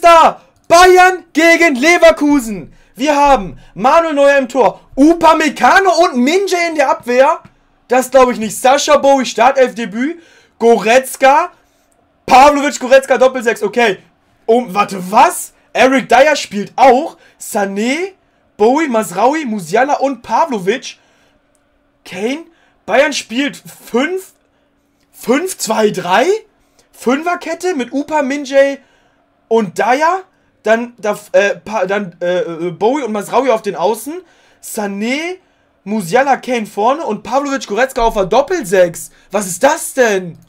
ist da! Bayern gegen Leverkusen. Wir haben Manuel Neuer im Tor, Upamecano und Minje in der Abwehr. Das glaube ich nicht. Sascha Bowie, Startelfdebüt. Goretzka. Pavlovic, Goretzka, Doppelsechs. Okay. Um, warte, was? Eric Dyer spielt auch. Sané, Bowie, Masraui, Musiala und Pavlovic. Kane. Bayern spielt 5, 5, 2, 3. Fünferkette mit Upa, Minjay, und Daya, dann, da, äh, dann äh, äh, Bowie und Masraoui auf den Außen, Sané, Musiala, Kane vorne und Pavlovic Goretzka auf der Doppelsechs. Was ist das denn?